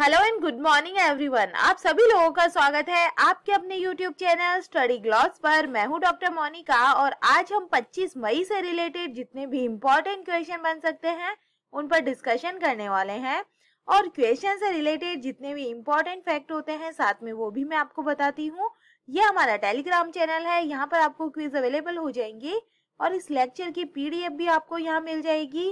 hello and good morning everyone आप सभी लोगों का स्वागत है आपके अपने यूट्यूब चैनल स्टडी ग्लॉस पर मैं हूं डॉक्टर मोनिका और आज हम 25 मई से रिलेटेड जितने भी इम्पोर्टेंट क्वेश्चन बन सकते हैं उन पर डिस्कशन करने वाले हैं और क्वेश्चन से रिलेटेड जितने भी इम्पोर्टेंट फैक्ट होते हैं साथ में वो भी मैं आपको बताती हूँ ये हमारा टेलीग्राम चैनल है यहाँ पर आपको क्विज अवेलेबल हो जाएंगी और इस लेक्चर की पीडीएफ भी आपको यहाँ मिल जाएगी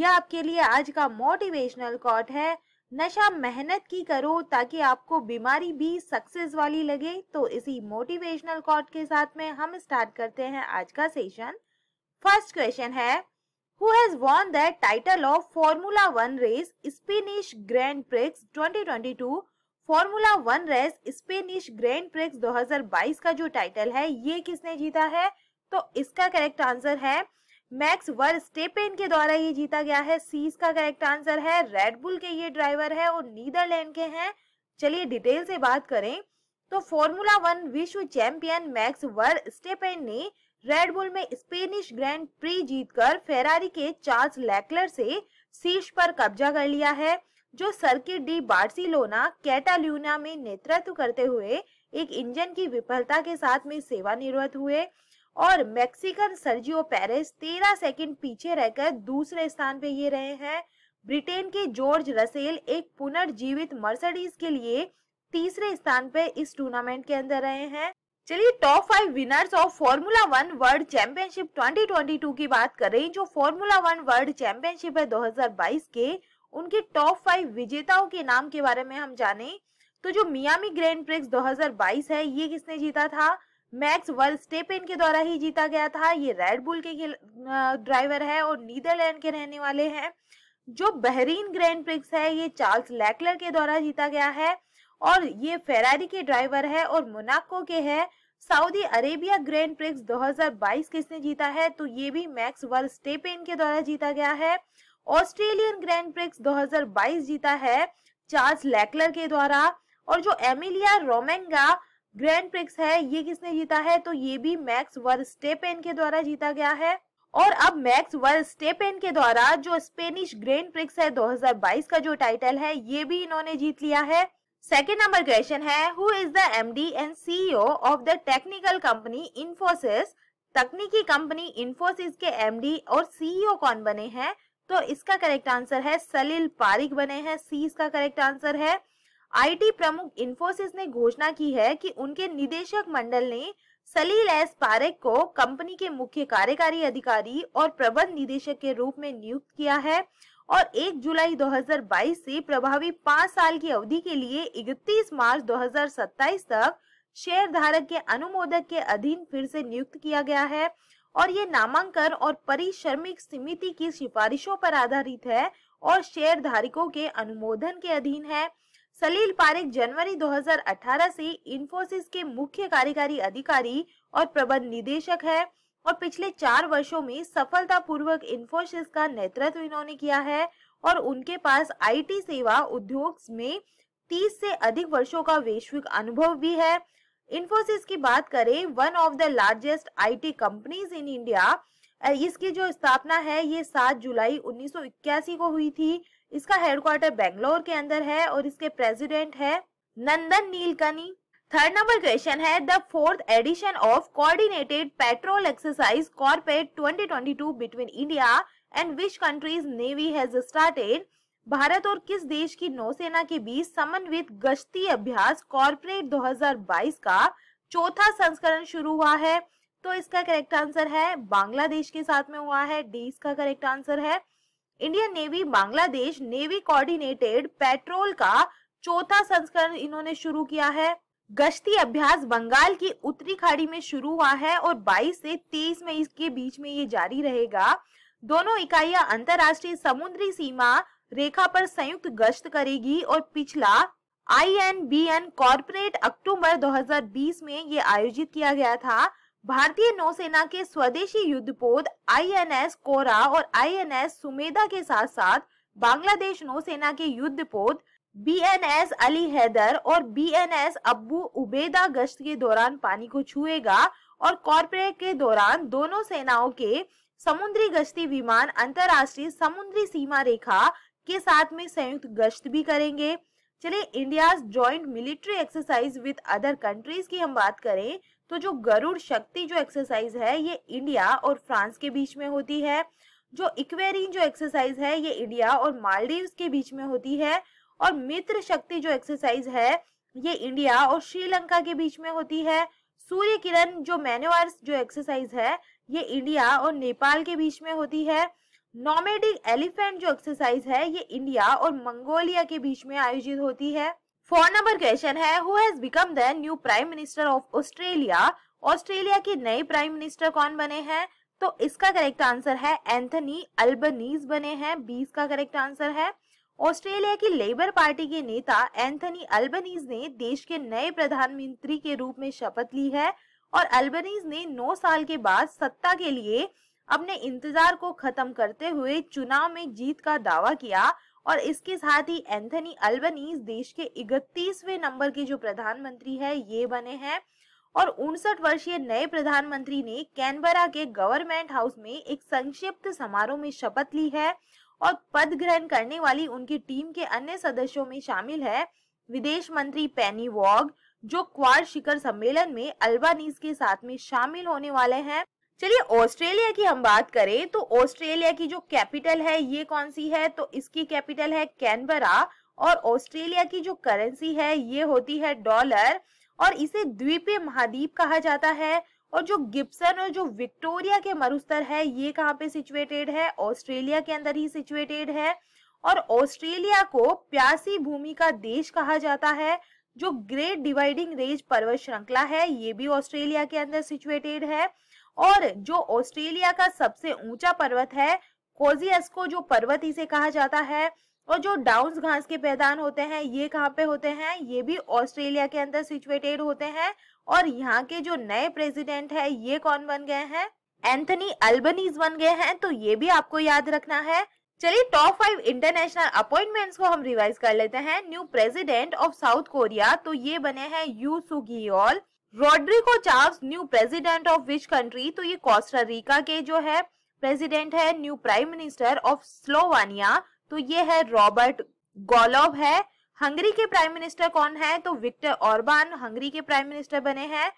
यह आपके लिए आज का मोटिवेशनल कॉट है नशा मेहनत की करो ताकि आपको बीमारी भी सक्सेस वाली लगे तो इसी मोटिवेशनल कॉट के साथ में हम स्टार्ट करते हैं आज का सेशन फर्स्ट क्वेश्चन है who has won the title of formula one race Spanish grand prix 2022 formula one race Spanish grand prix 2022 का जो टाइटल है ये किसने जीता है तो इसका करेक्ट आंसर है मैक्स वर स्टेपेन के द्वारा ये जीता गया है सीज का करेक्ट आंसर है रेडबुल के ये ड्राइवर है और नीदरलैंड के हैं चलिए डिटेल से बात करें तो फॉर्मूला वन विश्व चैंपियन मैक्स वर स्टेपेन ने रेडबुल में स्पेनिश ग्रैंड प्री जीतकर फेरारी के चार्ल्स लैकलर से शीर्ष पर कब्जा कर लिया है जो सर्किट डी बार्सिलोना कैटाल्यूना में नेतृत्व करते हुए एक इंजन की विफलता के साथ में सेवानिवृत्त हुए और मैक्सिकन सर्जियो पेरिस 13 सेकंड पीछे रहकर दूसरे स्थान पे ये रहे हैं ब्रिटेन के जॉर्ज रसेल एक पुनर्जीवित मर्सडीज के लिए तीसरे स्थान पे इस टूर्नामेंट के अंदर रहे हैं चलिए top five winners of formula one world championship 2022 की बात करें जो फॉर्मूला वन वर्ल्ड चैंपियनशिप है 2022 के उनके टॉप फाइव विजेताओं के नाम के बारे में हम जाने तो जो मियामी ग्रैंड प्रिक्स 2022 है ये किसने जीता था मैक्स वर्स्टेपेन के द्वारा ही जीता गया था ये रेड बुल के ड्राइवर है और नीदरलैंड के रहने वाले हैं जो बहरीन ग्रैंड प्रिक्स है ये चार्ल्स लैकलर के द्वारा जीता गया है और ये फेरारी के ड्राइवर है और मोनाको के है सऊदी अरेबिया ग्रैंड प्रिक्स 2022 किसने जीता है तो ये भी मैक्स वर्ल्ड स्टेपेन के द्वारा जीता गया है ऑस्ट्रेलियन ग्रैंड प्रिक्स 2022 जीता है चार्ल्स लैकलर के द्वारा और जो एमिलिया रोमेंगा ग्रैंड प्रिक्स है ये किसने जीता है तो ये भी मैक्स वर स्टेपेन के द्वारा जीता गया है और अब मैक्स वर स्टेपेन के द्वारा जो स्पेनिश ग्रैंड प्रिक्स है 2022 का जो टाइटल है ये भी इन्होंने जीत लिया है सेकेंड नंबर क्वेश्चन है who is the MD and CEO of the technical company Infosys तकनीकी कंपनी इन्फोसिस के डी और सीईओ e कौन बने हैं तो इसका करेक्ट आंसर है सलील पारिक बने हैं सी e इसका करेक्ट आंसर है आईटी प्रमुख इन्फोसिस ने घोषणा की है कि उनके निदेशक मंडल ने सलील एस पारेक को कंपनी के मुख्य कार्यकारी अधिकारी और प्रबंध निदेशक के रूप में नियुक्त किया है और 1 जुलाई 2022 से प्रभावी पांच साल की अवधि के लिए 31 मार्च 2027 तक शेयर धारक के अनुमोदक के अधीन फिर से नियुक्त किया गया है और ये नामांकन और परिश्रमिक समिति की सिफारिशों पर आधारित है और शेयर धारकों के अनुमोदन के अधीन है सलील पारेख जनवरी 2018 से इंफोसिस के मुख्य कार्यकारी अधिकारी और प्रबंध निदेशक है और पिछले चार वर्षों में सफलतापूर्वक इंफोसिस का नेतृत्व इन्होंने किया है और उनके पास आईटी सेवा उद्योग में 30 से अधिक वर्षों का वैश्विक अनुभव भी है इंफोसिस की बात करें one of the largest IT companies in India इसकी जो स्थापना है ये 7 जुलाई 1981 को हुई थी इसका हेडक्वार्टर बेंगलोर के अंदर है और इसके प्रेसिडेंट है Nandan Nilekani third number question है the fourth edition of coordinated patrol exercise CORPAT 2022 between India and which countries navy has started Bharat और किस देश की नौसेना के बीच समन्वित गश्ती अभ्यास कॉर्पोरेट 2022 का चौथा संस्करण शुरू हुआ है तो इसका करेक्ट आंसर है बांग्लादेश के साथ में हुआ है डी इसका करेक्ट आंसर है Indian navy Bangladesh navy coordinated patrol का चौथा संस्करण इन्होंने शुरू किया है गश्ती अभ्यास बंगाल की उत्तरी खाड़ी में शुरू हुआ है और 22 से 23 में इसके बीच में ये जारी रहेगा दोनों इकाइयां अंतरराष्ट्रीय समुद्री सीमा रेखा पर संयुक्त गश्त करेगी और पिछला I N B N CORPAT अक्टूबर 2020 में ये आयोजित किया गया था भारतीय नौसेना के स्वदेशी युद्धपोत आईएनएस कोरा और आईएनएस सुमेधा के साथ साथ बांग्लादेश नौसेना के युद्धपोत बीएनएस अली हैदर और बीएनएस अबू उबेदा गश्त के दौरान पानी को छुएगा और कॉर्पोरेट के दौरान दोनों सेनाओं के समुद्री गश्ती विमान अंतरराष्ट्रीय समुद्री सीमा रेखा के साथ में संयुक्त गश्त भी करेंगे चलिए India joint military exercise with other countries की हम बात करें तो जो गरुड़ शक्ति जो एक्सरसाइज है ये इंडिया और फ्रांस के बीच में होती है जो इक्वेरिन जो एक्सरसाइज है ये इंडिया और मालदीव के बीच में होती है और मित्र शक्ति जो एक्सरसाइज है ये इंडिया और श्रीलंका के बीच में होती है सूर्य किरण जो मैनुअर्स जो एक्सरसाइज है ये इंडिया और नेपाल के बीच में होती है नॉमेडिक एलिफेंट जो एक्सरसाइज है ये इंडिया और मंगोलिया के बीच में आयोजित होती है फोर नंबर क्वेश्चन है who has become the new prime minister of Australia Australia के नए प्राइम मिनिस्टर कौन बने हैं तो इसका करेक्ट आंसर है एंथनी अल्बनीज बने हैं बीस का करेक्ट आंसर है ऑस्ट्रेलिया की लेबर पार्टी के नेता एंथनी अल्बनीज ने देश के नए प्रधानमंत्री के रूप में शपथ ली है और अल्बनीज ने 9 साल के बाद सत्ता के लिए अपने इंतजार को खत्म करते हुए चुनाव में जीत का दावा किया और इसके साथ ही एंथनी अल्बनीज देश के इकतीसवे नंबर के जो प्रधानमंत्री है ये बने हैं और उनसठ वर्षीय नए प्रधानमंत्री ने कैनबरा के गवर्नमेंट हाउस में एक संक्षिप्त समारोह में शपथ ली है और पद ग्रहण करने वाली उनकी टीम के अन्य सदस्यों में शामिल है विदेश मंत्री पेनी वॉग जो क्वार शिखर सम्मेलन में अल्बानीज के साथ में शामिल होने वाले हैं चलिए ऑस्ट्रेलिया की हम बात करें तो ऑस्ट्रेलिया की जो कैपिटल है ये कौन सी है तो इसकी कैपिटल है कैनबरा और ऑस्ट्रेलिया की जो करेंसी है ये होती है डॉलर और इसे द्वीपीय महाद्वीप कहा जाता है और जो गिप्सन और जो विक्टोरिया के मरुस्तर है ये कहाँ पे सिचुएटेड है ऑस्ट्रेलिया के अंदर ही सिचुएटेड है और ऑस्ट्रेलिया को प्यासी भूमि का देश कहा जाता है जो ग्रेट डिवाइडिंग रेंज पर्वत श्रृंखला है ये भी ऑस्ट्रेलिया के अंदर सिचुएटेड है और जो ऑस्ट्रेलिया का सबसे ऊंचा पर्वत है कोजियस्को जो पर्वत इसे कहा जाता है और जो डाउन घास के पैदान होते हैं ये कहाँ पे होते हैं ये भी ऑस्ट्रेलिया के अंदर सिचुएटेड होते हैं और यहाँ के जो नए प्रेसिडेंट है ये कौन बन गए हैं एंथनी अल्बनीज बन गए हैं तो ये भी आपको याद रखना है चलिए टॉप फाइव इंटरनेशनल अपॉइंटमेंट्स को हम रिवाइज कर लेते हैं new president of South Korea तो ये बने हैं Yoon Suk yeol Rodrigo Charles new president of which country तो ये रिका के जो है प्रेसिडेंट है new prime minister of Slovenia तो ये है रॉबर्ट गोलोब है हंगरी के प्राइम मिनिस्टर कौन है तो विक्टर ऑर्बान हंगरी के प्राइम मिनिस्टर बने हैं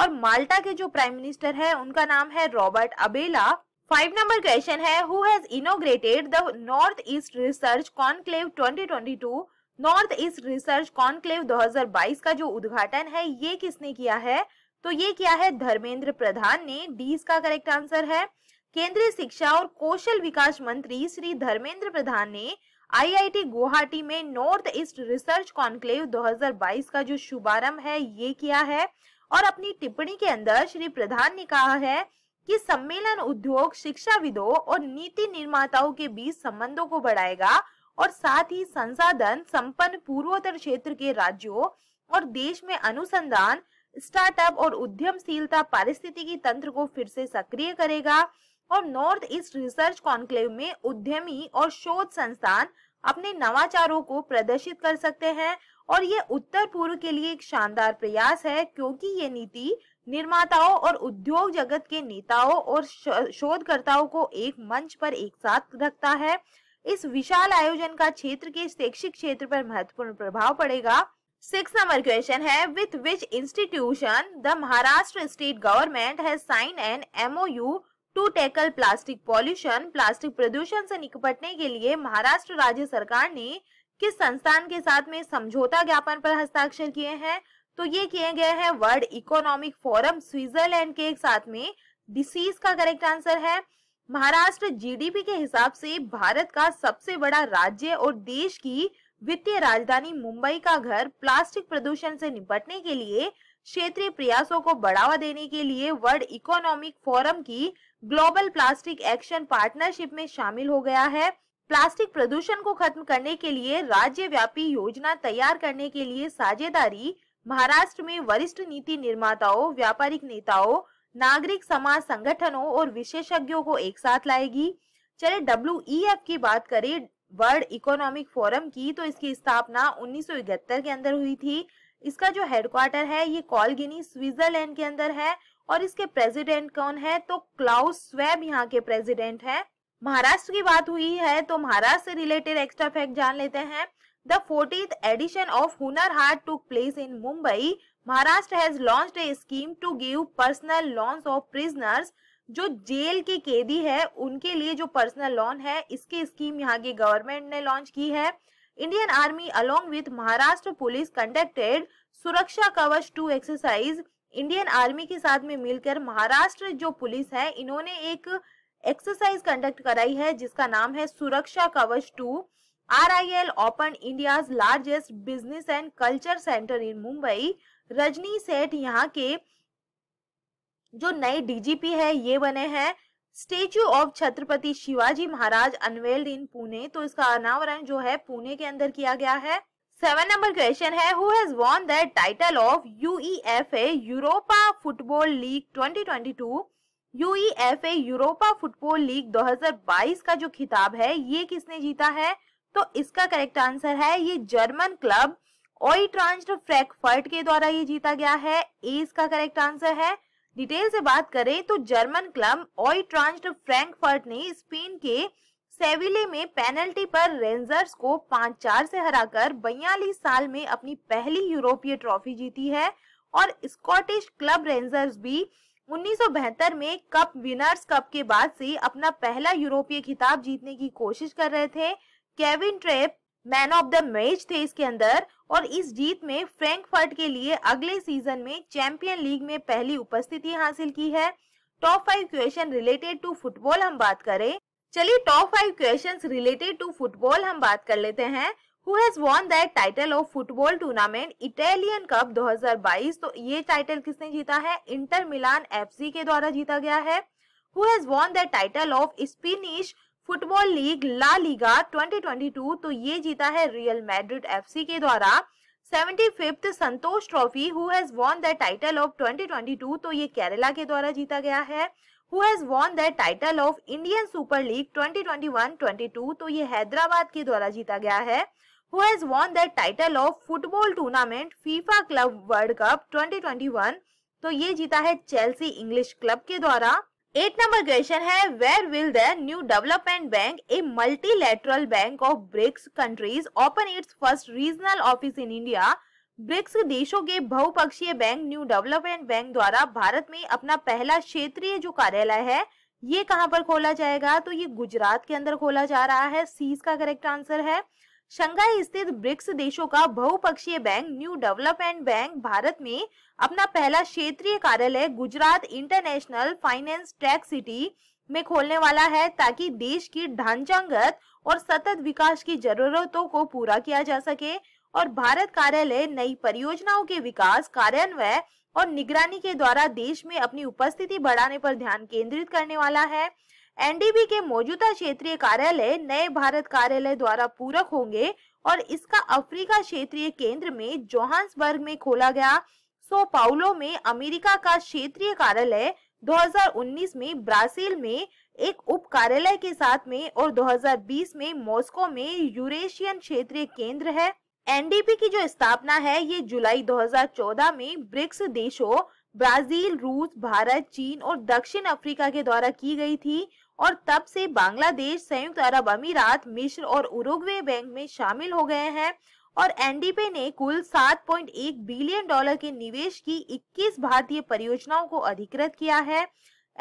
और माल्टा के जो प्राइम मिनिस्टर है उनका नाम है Robert Abela five number question है who has inaugurated the north east research conclave 2022 north east research conclave 2022 का जो उद्घाटन है ये किसने किया है तो ये किया है धर्मेंद्र प्रधान ने डी इसका करेक्ट आंसर है केंद्रीय शिक्षा और कौशल विकास मंत्री श्री धर्मेंद्र प्रधान ने आईआईटी गुवाहाटी में नॉर्थ ईस्ट रिसर्च कॉन्क्लेव 2022 का जो शुभारंभ है ये किया है और अपनी टिप्पणी के अंदर श्री प्रधान ने कहा है कि सम्मेलन उद्योग शिक्षाविदों और नीति निर्माताओं के बीच संबंधों को बढ़ाएगा और साथ ही संसाधन संपन्न पूर्वोत्तर क्षेत्र के राज्यों और देश में अनुसंधान स्टार्टअप और उद्यमशीलता पारिस्थितिकी तंत्र को फिर से सक्रिय करेगा और नॉर्थ ईस्ट रिसर्च कॉन्क्लेव में उद्यमी और शोध संस्थान अपने नवाचारों को प्रदर्शित कर सकते हैं और ये उत्तर पूर्व के लिए एक शानदार प्रयास है क्योंकि ये नीति निर्माताओं और उद्योग जगत के नेताओं और शोधकर्ताओं को एक मंच पर एक साथ रखता है इस विशाल आयोजन का क्षेत्र के शैक्षिक क्षेत्र पर महत्वपूर्ण प्रभाव पड़ेगा सिक्स नंबर क्वेश्चन है with which institution the Maharashtra state government has sign an MOU to tackle plastic pollution plastic प्रदूषण से निपटने के लिए महाराष्ट्र राज्य सरकार ने किस संस्थान के साथ में समझौता ज्ञापन पर हस्ताक्षर किए हैं तो ये किए गए हैं वर्ल्ड इकोनॉमिक फोरम स्विट्जरलैंड के साथ में डिसीज का करेक्ट आंसर है महाराष्ट्र जीडीपी के हिसाब से भारत का सबसे बड़ा राज्य और देश की वित्तीय राजधानी मुंबई का घर प्लास्टिक प्रदूषण से निपटने के लिए क्षेत्रीय प्रयासों को बढ़ावा देने के लिए वर्ल्ड इकोनॉमिक फोरम की ग्लोबल प्लास्टिक एक्शन पार्टनरशिप में शामिल हो गया है प्लास्टिक प्रदूषण को खत्म करने के लिए राज्य व्यापी योजना तैयार करने के लिए साझेदारी महाराष्ट्र में वरिष्ठ नीति निर्माताओं व्यापारिक नेताओं नागरिक समाज संगठनों और विशेषज्ञों को एक साथ लाएगी चले डब्ल्यू e की बात करें वर्ल्ड इकोनॉमिक फोरम की तो इसकी स्थापना उन्नीस के अंदर हुई थी इसका जो हेडक्वार्टर है ये कॉलगिनी स्विट्जरलैंड के अंदर है और इसके प्रेसिडेंट कौन है तो क्लाउस स्वेब यहाँ के प्रेसिडेंट है महाराष्ट्र की बात हुई है तो महाराष्ट्र से रिलेटेड एक्स्ट्रा फैक्ट जान लेते हैं the fortieth edition of Hunar Haat took place in Mumbai Maharashtra has launch a scheme to give personal loans of prisoners जो जेल के कैदी है उनके लिए जो पर्सनल लोन है इसकी स्कीम यहाँ की गवर्नमेंट ने लॉन्च की है Indian army along with Maharashtra police conducted Suraksha Kavach to exercise Indian army के साथ में मिलकर महाराष्ट्र जो पुलिस है इन्होंने एक एक्सरसाइज कंडक्ट कराई है जिसका नाम है Suraksha Kavach two R I L open India largest business and culture centre in Mumbai Rajni Seth यहाँ के जो नए डीजीपी है ये बने हैं statue of Chhatrapati Shivaji Maharaj unveiled in Pune तो इसका अनावरण जो है पुणे के अंदर किया गया है सेवन नंबर क्वेश्चन है who has won the title of UEFA Europa football league 2022 UEFA Europa football league 2022 का जो खिताब है ये किसने जीता है तो इसका करेक्ट आंसर है ये जर्मन क्लब फ्रैंकफर्ट के द्वारा ये जीता गया है ए इसका करेक्ट आंसर है डिटेल से बात करें तो जर्मन क्लब ओइट्रांस्ट फ्रैंकफर्ट ने स्पेन के सेविले में पेनल्टी पर रेंजर्स को पांच चार से हराकर बयालीस साल में अपनी पहली यूरोपीय ट्रॉफी जीती है और स्कॉटिश क्लब रेंजर्स भी 1972 में कप विनर्स कप के बाद से अपना पहला यूरोपीय खिताब जीतने की कोशिश कर रहे थे Kevin Trapp man of the match थे इसके अंदर और इस जीत में फ्रैंकफर्ट के लिए अगले सीजन में चैंपियन लीग में पहली उपस्थिति हासिल की है top five question related to football हम बात करें चलिए top five questions related to football हम बात कर लेते हैं who has won that title of football tournament Italian Cup 2022 तो ये टाइटल किसने जीता है इंटर मिलान एफ सी के द्वारा जीता गया है who has won that title of Spanish Football League La Liga 2022 तो ये जीता है Real Madrid FC के द्वारा 75th Santosh trophy who has won the title of 2022 तो ये केरला के द्वारा जीता गया है who has won the title of Indian super league 2021-22 तो ये हैदराबाद के द्वारा जीता गया है who has won the title of football tournament FIFA Club World Cup 2021 तो ये जीता है चेल्सी इंग्लिश क्लब के द्वारा एट नंबर क्वेश्चन है where will the new development bank a multilateral bank of BRICS countries open its first regional office in India BRICS देशों के बहुपक्षीय बैंक न्यू डेवलपमेंट बैंक द्वारा भारत में अपना पहला क्षेत्रीय जो कार्यालय है ये कहाँ पर खोला जाएगा तो ये गुजरात के अंदर खोला जा रहा है सीज का करेक्ट आंसर है शंघाई स्थित ब्रिक्स देशों का बहुपक्षीय bank new development bank Bharat में अपना पहला क्षेत्रीय कार्यालय Gujarat international finance tax city में खोलने वाला है ताकि देश की ढांचागत और सतत विकास की जरूरतों को पूरा किया जा सके और भारत कार्यालय नई परियोजनाओं के विकास कार्यान्वयन और निगरानी के द्वारा देश में अपनी उपस्थिति बढ़ाने पर ध्यान केंद्रित करने वाला है एनडीबी के मौजूदा क्षेत्रीय कार्यालय नए भारत कार्यालय द्वारा पूरक होंगे और इसका अफ्रीका क्षेत्रीय केंद्र में जोहान्सबर्ग में खोला गया सो पाउलो में अमेरिका का क्षेत्रीय कार्यालय 2019 में ब्राजील में एक उप कार्यालय के साथ में और 2020 में मॉस्को में यूरेशियन क्षेत्रीय केंद्र है एनडीपी की जो स्थापना है ये जुलाई 2014 में ब्रिक्स देशों ब्राजील रूस भारत चीन और दक्षिण अफ्रीका के द्वारा की गई थी और तब से बांग्लादेश संयुक्त अरब अमीरात मिश्र और उरुग्वे बैंक में शामिल हो गए हैं और एनडीपी ने कुल 7.1 बिलियन डॉलर के निवेश की 21 भारतीय परियोजनाओं को अधिकृत किया है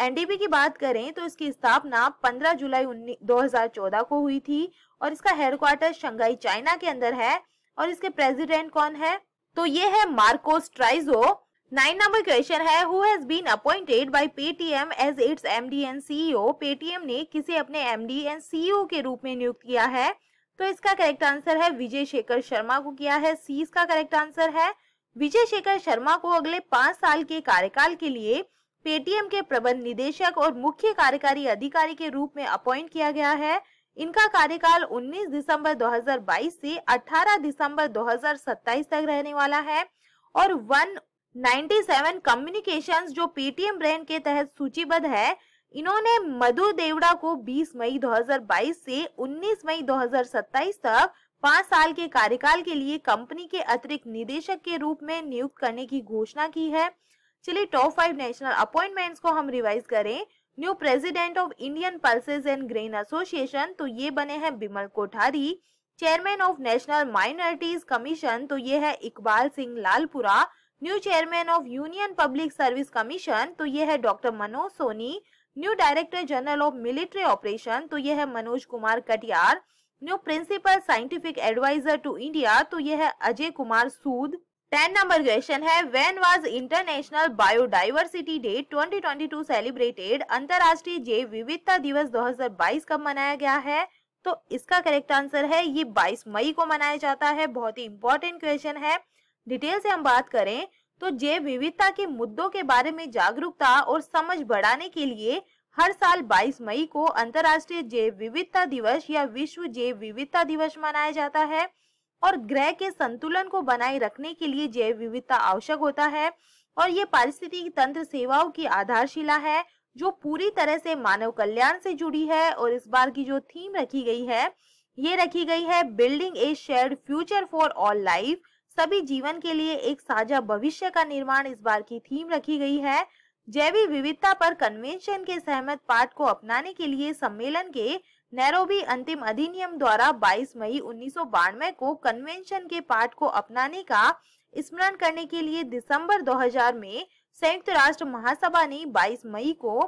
एनडीपी की बात करें तो इसकी स्थापना 15 जुलाई 2014 को हुई थी और इसका हेडक्वार्टर शंघाई चाइना के अंदर है और इसके प्रेसिडेंट कौन है तो ये है Marcos Troyjo nine number question है who has been appointed by Paytm as its MD and CEO Paytm ने किसे अपने एमडी एंड सीईओ के रूप में नियुक्त किया है तो इसका करेक्ट आंसर है विजय शेखर शर्मा को किया है सी इसका करेक्ट आंसर है विजय शेखर शर्मा को अगले पांच साल के कार्यकाल के लिए पेटीएम के प्रबंध निदेशक और मुख्य कार्यकारी अधिकारी के रूप में अपॉइंट किया गया है इनका कार्यकाल 19 दिसंबर 2022 से 18 दिसंबर 2027 तक रहने वाला है और वन 97 कम्युनिकेशंस जो पीटीएम ब्रेन के तहत सूचीबद्ध है इन्होंने मधु देवड़ा को 20 मई 2022 से 19 मई 2027 तक पांच साल के कार्यकाल के लिए कंपनी के अतिरिक्त निदेशक के रूप में नियुक्त करने की घोषणा की है चलिए टॉप फाइव नेशनल अपॉइंटमेंट्स को हम रिवाइज करें new president of Indian pulses and grain association तो ये बने हैं Bimal Kothari chairman of national minorities commission तो ये है Iqbal Singh Lalpura new chairman of union public service commission तो ये है doctor Manoj Soni new director general of military operation तो ये है Manoj Kumar Katiyar new principal scientific adviser to India तो ये है Ajay Kumar Sood ten number question है when was international biodiversity day 2022 celebrated अंतर्राष्ट्रीय जैव विविधता दिवस 2022 कब मनाया गया है तो इसका करेक्ट आंसर है ये 22 मई को मनाया जाता है बहुत ही इंपॉर्टेंट क्वेश्चन है डिटेल से हम बात करें तो जैव विविधता के मुद्दों के बारे में जागरूकता और समझ बढ़ाने के लिए हर साल 22 मई को अंतर्राष्ट्रीय जैव विविधता दिवस या विश्व जैव विविधता दिवस मनाया जाता है और ग्रह के संतुलन को बनाए रखने के लिए जैव विविधता आवश्यक होता है और ये पारिस्थितिक तंत्र सेवाओं की आधारशिला है जो पूरी तरह से मानव कल्याण से जुड़ी है और इस बार की जो थीम रखी गई है ये रखी गई है building a share future for all life सभी जीवन के लिए एक साझा भविष्य का निर्माण इस बार की थीम रखी गई है जैविक विविधता पर कन्वेंशन के सहमत पाठ को अपनाने के लिए सम्मेलन के नैरोबी अंतिम अधिनियम द्वारा 22 मई उन्नीस को कन्वेंशन के पाठ को अपनाने का स्मरण करने के लिए दिसंबर 2000 में संयुक्त राष्ट्र महासभा ने 22 मई को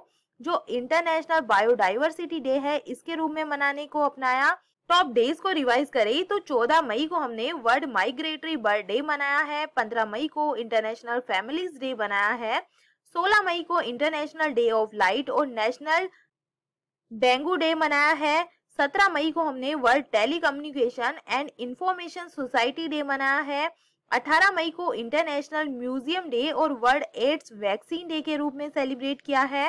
जो इंटरनेशनल बायोडाइवर्सिटी डे है इसके रूप में मनाने को अपनाया तो आप डेज को रिवाइज करें तो 14 मई को हमने वर्ल्ड माइग्रेटरी बर्थ डे मनाया है 15 मई को इंटरनेशनल फैमिलीज डे मनाया है 16 मई को इंटरनेशनल डे ऑफ लाइट और नेशनल डेंगू डे मनाया है 17 मई को हमने world telecommunication and information society day मनाया है 18 मई को इंटरनेशनल म्यूजियम डे और वर्ल्ड एड्स वैक्सीन डे के रूप में सेलिब्रेट किया है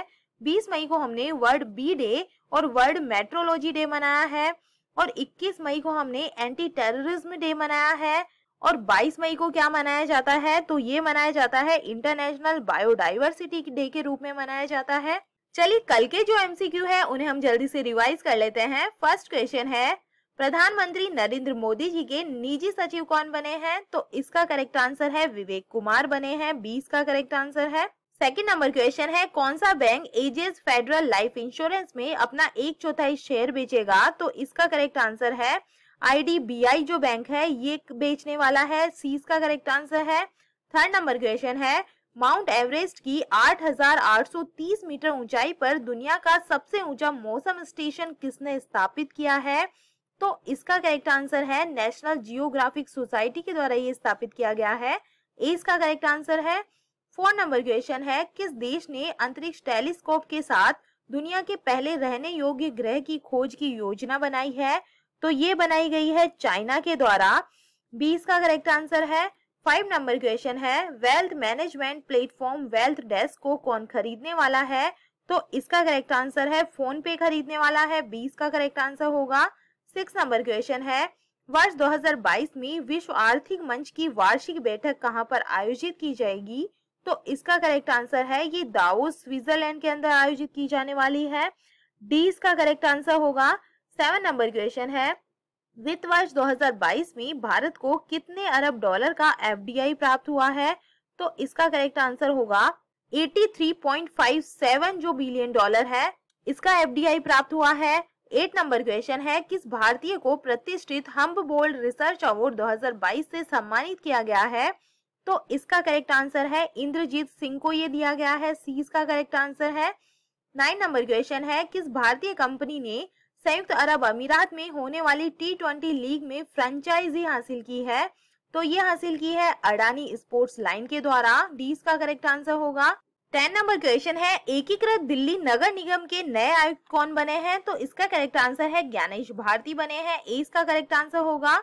20 मई को हमने वर्ल्ड बी डे और वर्ल्ड मेट्रोलॉजी डे मनाया है और 21 मई को हमने एंटी टेररिज्म डे मनाया है और 22 मई को क्या मनाया जाता है तो ये मनाया जाता है इंटरनेशनल बायोडाइवर्सिटी डे के रूप में मनाया जाता है चलिए कल के जो एमसीक्यू है उन्हें हम जल्दी से रिवाइज कर लेते हैं फर्स्ट क्वेश्चन है प्रधानमंत्री नरेंद्र मोदी जी के निजी सचिव कौन बने हैं तो इसका करेक्ट आंसर है विवेक कुमार बने हैं बीस का करेक्ट आंसर है सेकेंड नंबर क्वेश्चन है कौन सा बैंक एजेस फेडरल लाइफ इंश्योरेंस में अपना एक चौथाई शेयर बेचेगा तो इसका करेक्ट आंसर है आईडीबीआई जो बैंक है ये बेचने वाला है सीस का करेक्ट आंसर है थर्ड नंबर क्वेश्चन है माउंट एवरेस्ट की 8,830 मीटर ऊंचाई पर दुनिया का सबसे ऊंचा मौसम स्टेशन किसने स्थापित किया है तो इसका करेक्ट आंसर है नेशनल जियोग्राफिक सोसाइटी के द्वारा ये स्थापित किया गया है इसका करेक्ट आंसर है फोर नंबर क्वेश्चन है किस देश ने अंतरिक्ष टेलीस्कोप के साथ दुनिया के पहले रहने योग्य ग्रह की खोज की योजना बनाई है तो ये बनाई गई है चाइना के द्वारा बीस का करेक्ट आंसर है फाइव नंबर क्वेश्चन है wealth management platform wealth desk को कौन खरीदने वाला है तो इसका करेक्ट आंसर है फोन पे खरीदने वाला है बीस का करेक्ट आंसर होगा सिक्स नंबर क्वेश्चन है वर्ष 2022 में विश्व आर्थिक मंच की वार्षिक बैठक कहां पर आयोजित की जाएगी तो इसका करेक्ट आंसर है ये दाऊस स्विट्जरलैंड के अंदर आयोजित की जाने वाली है डी इसका करेक्ट आंसर होगा सेवन नंबर क्वेश्चन है वित्त वर्ष 2022 में भारत को कितने अरब डॉलर का एफडीआई प्राप्त हुआ है तो इसका करेक्ट आंसर होगा 83.57 जो बिलियन डॉलर है इसका एफडीआई प्राप्त हुआ है एट नंबर क्वेश्चन है किस भारतीय को प्रतिष्ठित हम्ब बोल्ड रिसर्च अवार्ड 2022 से सम्मानित किया गया है तो इसका करेक्ट आंसर है इंद्रजीत सिंह को ये दिया गया है सी इसका करेक्ट आंसर है नाइन नंबर क्वेश्चन है किस भारतीय कंपनी ने संयुक्त अरब अमीरात में होने वाली टी ट्वेंटी लीग में फ्रेंचाइजी हासिल की है तो ये हासिल की है अडानी स्पोर्ट्स लाइन के द्वारा डी इसका करेक्ट आंसर होगा टेन नंबर क्वेश्चन है एकीकृत दिल्ली नगर निगम के नए आयुक्त कौन बने हैं तो इसका करेक्ट आंसर है ज्ञानेश भारती बने हैं ए इसका करेक्ट आंसर होगा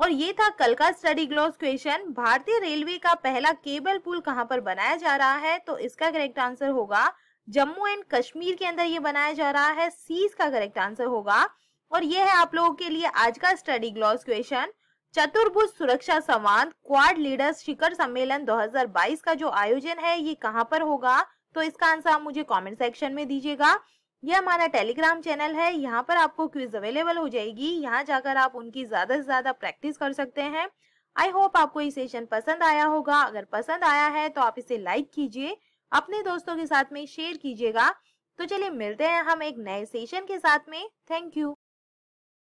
और ये था कल का स्टडी ग्लोस क्वेश्चन भारतीय रेलवे का पहला केबल पुल कहाँ पर बनाया जा रहा है तो इसका करेक्ट आंसर होगा जम्मू एंड कश्मीर के अंदर ये बनाया जा रहा है सीस का करेक्ट आंसर होगा और ये है आप लोगों के लिए आज का स्टडी ग्लॉस क्वेश्चन चतुर्भुज सुरक्षा संवाद क्वाड लीडर्स शिखर सम्मेलन 2022 का जो आयोजन है ये कहाँ पर होगा तो इसका आंसर आप मुझे कॉमेंट सेक्शन में दीजिएगा ये हमारा टेलीग्राम चैनल है यहाँ पर आपको क्विज अवेलेबल हो जाएगी यहाँ जाकर आप उनकी ज़्यादा से ज़्यादा प्रैक्टिस कर सकते हैं आई होप आपको ये सेशन पसंद आया होगा अगर पसंद आया है तो आप इसे लाइक कीजिए अपने दोस्तों के साथ में शेयर कीजिएगा तो चलिए मिलते हैं हम एक नए सेशन के साथ में थैंक यू